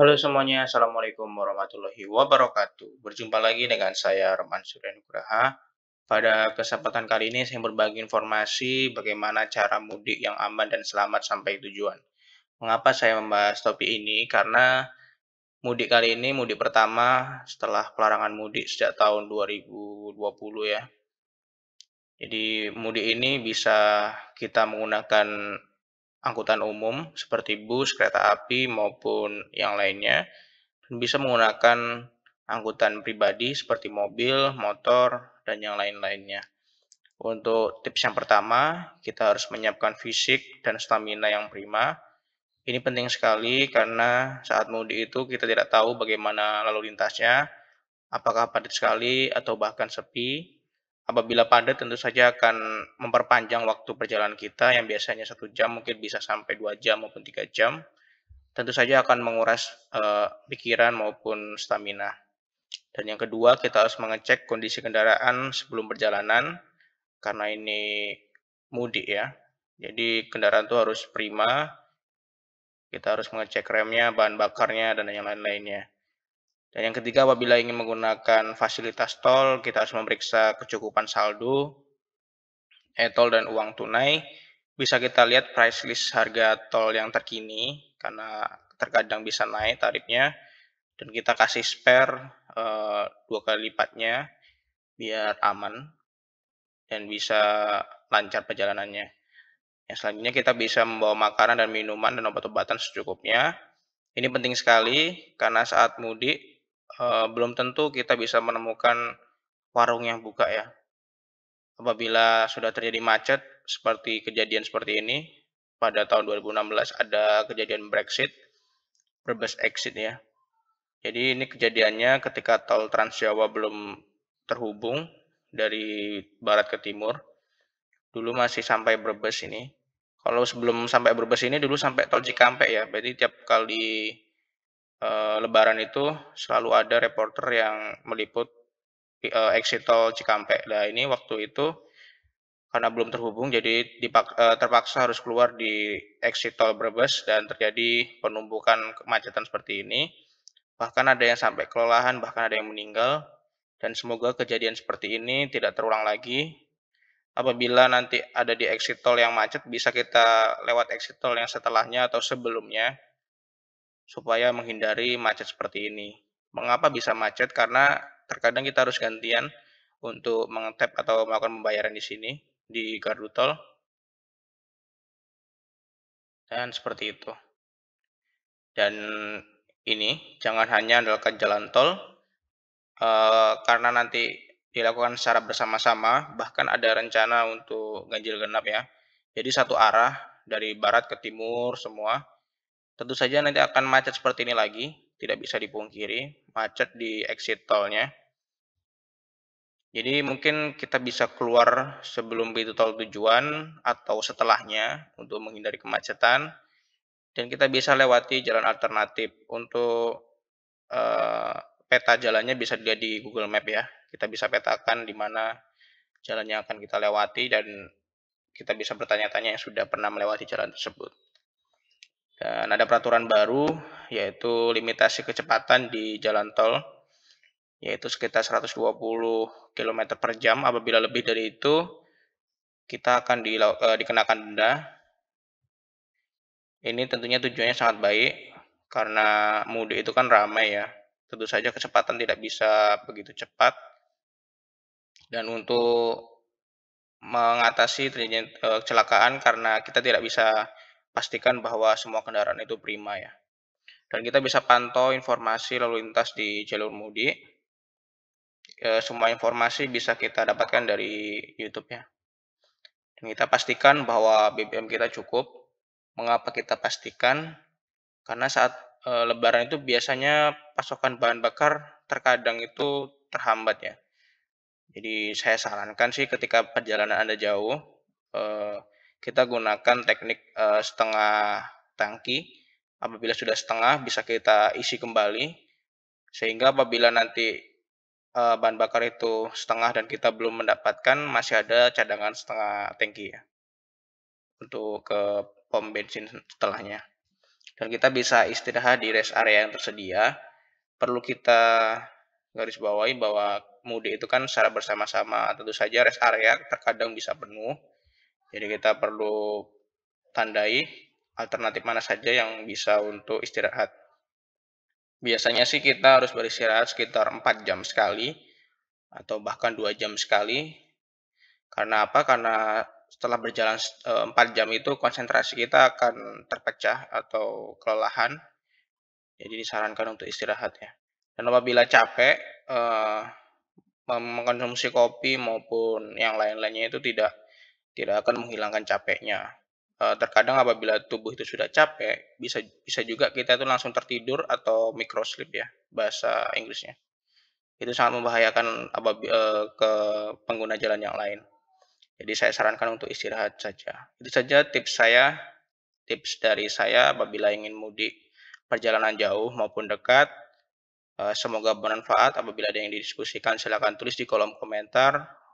Halo semuanya, Assalamualaikum warahmatullahi wabarakatuh. Berjumpa lagi dengan saya, Roman Suryanugraha. Pada kesempatan kali ini, saya berbagi informasi bagaimana cara mudik yang aman dan selamat sampai tujuan. Mengapa saya membahas topik ini? Karena mudik kali ini, mudik pertama setelah pelarangan mudik sejak tahun 2020 ya. Jadi mudik ini bisa kita menggunakan angkutan umum seperti bus, kereta api, maupun yang lainnya, dan bisa menggunakan angkutan pribadi seperti mobil, motor, dan yang lain-lainnya. Untuk tips yang pertama, kita harus menyiapkan fisik dan stamina yang prima. Ini penting sekali karena saat mudik itu kita tidak tahu bagaimana lalu lintasnya, apakah padat sekali atau bahkan sepi, Apabila padat tentu saja akan memperpanjang waktu perjalanan kita yang biasanya satu jam mungkin bisa sampai dua jam maupun tiga jam. Tentu saja akan menguras uh, pikiran maupun stamina. Dan yang kedua kita harus mengecek kondisi kendaraan sebelum perjalanan karena ini mudik ya. Jadi kendaraan itu harus prima. Kita harus mengecek remnya, bahan bakarnya, dan yang lain-lainnya. Dan yang ketiga, apabila ingin menggunakan fasilitas tol, kita harus memeriksa kecukupan saldo, etol dan uang tunai. Bisa kita lihat price list harga tol yang terkini, karena terkadang bisa naik tarifnya. Dan kita kasih spare e, dua kali lipatnya, biar aman dan bisa lancar perjalanannya. Yang selanjutnya kita bisa membawa makanan dan minuman dan obat-obatan secukupnya. Ini penting sekali karena saat mudik Eh, belum tentu kita bisa menemukan warung yang buka ya. Apabila sudah terjadi macet seperti kejadian seperti ini pada tahun 2016 ada kejadian Brexit, Brebes exit ya. Jadi ini kejadiannya ketika tol Trans Jawa belum terhubung dari barat ke timur. Dulu masih sampai Brebes ini. Kalau sebelum sampai Brebes ini dulu sampai tol Cikampek ya. Berarti tiap kali Eh, lebaran itu selalu ada reporter yang meliput eh, exit tol Cikampek. Nah ini waktu itu karena belum terhubung jadi dipak, eh, terpaksa harus keluar di exit tol Brebes dan terjadi penumpukan kemacetan seperti ini. Bahkan ada yang sampai kelelahan, bahkan ada yang meninggal. Dan semoga kejadian seperti ini tidak terulang lagi apabila nanti ada di exit tol yang macet bisa kita lewat exit tol yang setelahnya atau sebelumnya supaya menghindari macet seperti ini. Mengapa bisa macet? Karena terkadang kita harus gantian untuk mengetap atau melakukan pembayaran di sini di gardu tol. Dan seperti itu. Dan ini jangan hanya andalkan jalan tol eh, karena nanti dilakukan secara bersama-sama, bahkan ada rencana untuk ganjil genap ya. Jadi satu arah dari barat ke timur semua Tentu saja nanti akan macet seperti ini lagi, tidak bisa dipungkiri, macet di exit tolnya. Jadi mungkin kita bisa keluar sebelum pintu tol tujuan atau setelahnya untuk menghindari kemacetan. Dan kita bisa lewati jalan alternatif untuk uh, peta jalannya bisa dilihat di Google Map ya. Kita bisa petakan di mana jalannya akan kita lewati dan kita bisa bertanya-tanya yang sudah pernah melewati jalan tersebut. Dan ada peraturan baru yaitu limitasi kecepatan di jalan tol yaitu sekitar 120 km per jam. Apabila lebih dari itu, kita akan di, uh, e, dikenakan denda. Ini tentunya tujuannya sangat baik karena mudik itu kan ramai ya. Tentu saja kecepatan tidak bisa begitu cepat. Dan untuk mengatasi e, kecelakaan karena kita tidak bisa pastikan bahwa semua kendaraan itu prima ya. Dan kita bisa pantau informasi lalu lintas di jalur mudik. E, semua informasi bisa kita dapatkan dari YouTube ya. Dan kita pastikan bahwa BBM kita cukup. Mengapa kita pastikan? Karena saat e, lebaran itu biasanya pasokan bahan bakar terkadang itu terhambat ya. Jadi saya sarankan sih ketika perjalanan Anda jauh, eh, kita gunakan teknik eh, setengah tangki. Apabila sudah setengah bisa kita isi kembali sehingga apabila nanti eh, bahan bakar itu setengah dan kita belum mendapatkan masih ada cadangan setengah tangki ya untuk ke pom bensin setelahnya. Dan kita bisa istirahat di rest area yang tersedia. Perlu kita garis bawahi bahwa mudik itu kan secara bersama-sama tentu saja rest area terkadang bisa penuh jadi kita perlu tandai alternatif mana saja yang bisa untuk istirahat. Biasanya sih kita harus beristirahat sekitar 4 jam sekali atau bahkan 2 jam sekali. Karena apa? Karena setelah berjalan 4 eh, jam itu konsentrasi kita akan terpecah atau kelelahan. Jadi disarankan untuk istirahat ya. Dan apabila capek, eh, mengkonsumsi kopi maupun yang lain-lainnya itu tidak tidak akan menghilangkan capeknya. Eh, terkadang apabila tubuh itu sudah capek, bisa bisa juga kita itu langsung tertidur atau micro ya bahasa Inggrisnya. Itu sangat membahayakan apabila, eh, ke pengguna jalan yang lain. Jadi saya sarankan untuk istirahat saja. Itu saja tips saya, tips dari saya apabila ingin mudik perjalanan jauh maupun dekat. Eh, semoga bermanfaat. Apabila ada yang didiskusikan, silakan tulis di kolom komentar.